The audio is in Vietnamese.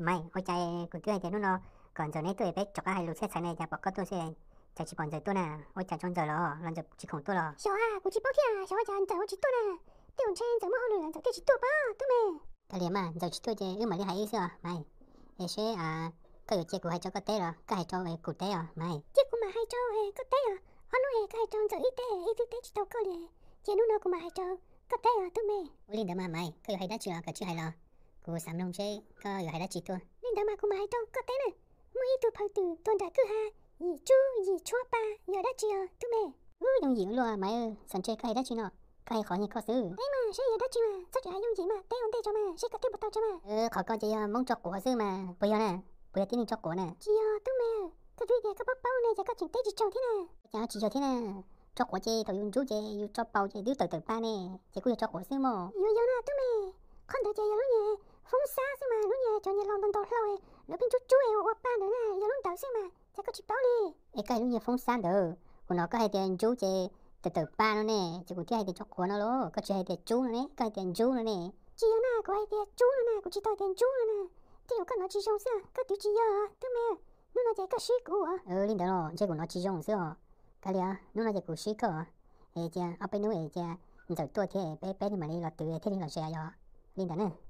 mai ochae kuntu ente nuno còn giờ này tôi bé chọc ai lúc xét sáng này nhà bọc có tôi sẽ chả chỉ bọn giờ tôi nè ôi chạy chọn giờ lo lần giờ chỉ không tôi lo sao à cũng chỉ bóc kia sao chả giờ chỉ tôi nè tôi trên giờ mà hôm nay giờ tôi chỉ tôi ba tôi mẹ ta liền mà giờ chỉ tôi chơi ước mà đi hay sao mày ê sẽ à cái việc chơi của hai cháu có té rồi cái hai cháu cụ té rồi à? mày chơi của mà hai cháu hay có té rồi anh nói cái hai cháu giờ ít té ít thứ té chỉ tao có liền chơi nút nào của mà hai cháu có té rồi à, tôi mẹ ôi liền đó mà mày cái hay đã chưa cả chưa hay lo 그 삼룡제 그 여하라 지도 린다마고 말도 그때는 무이도 팔도 돈다 그하 이주 이초빠 여라지요 뜸에 우 용이 일로와 마요 선체 가이다 지너 가이 거니 커스 에마 쉐 여라지마 저기 아 용이마 대온대 저마 쉐 같은 못하고 저마 으 거거지야 멍쩍 고스마 보여나 보여 뛰는 쩍 고나 지요 뜸에 그 주위에 그 뻑빠오네 제가 진대지 쩍 티나 자 지저 티나 cho của chị tôi dùng chú chị dùng cho bao chị đứa từ từ ba nè chị cũng cho của sư mồ yêu yêu na tôi mẹ con tôi chơi yêu không xa xí mà nó nhà cho nhà lòng tần tàu lâu nó bên chút chú eo qua ba nữa nè giờ luôn tàu xí mà chắc có chịu bao đi ấy cái luôn nhà phong xa đỡ của nó có hai tiền chú chè từ từ ba nó nè chứ cũng hai tiền cho của nó luôn có chơi hai tiền chú nữa nè có hai tiền chú nữa nè chị ở nè có hai tiền chú nữa nè của chị tôi tiền chú nữa nè thì có nó chỉ dùng xí có tiểu chỉ giờ thứ mẹ nó nói chạy có xí à? ừ linh đó rồi chỉ của nó chỉ dùng xí hả cái gì à nó nói chạy của xí à? ấy cha ở bên núi ấy cha giờ tôi thì bé bé thì mà đi lọt từ thế đi lọt xe rồi linh đó nè